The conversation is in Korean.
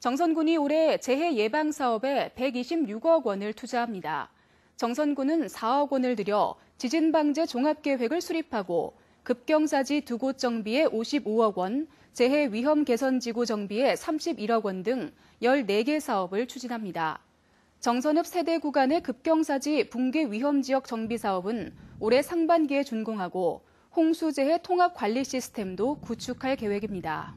정선군이 올해 재해 예방 사업에 126억 원을 투자합니다. 정선군은 4억 원을 들여 지진 방제 종합 계획을 수립하고 급경사지 두 곳 정비에 55억 원, 재해 위험 개선 지구 정비에 31억 원 등 14개 사업을 추진합니다. 정선읍 세대 구간의 급경사지 붕괴 위험 지역 정비 사업은 올해 상반기에 준공하고 홍수재해 통합 관리 시스템도 구축할 계획입니다.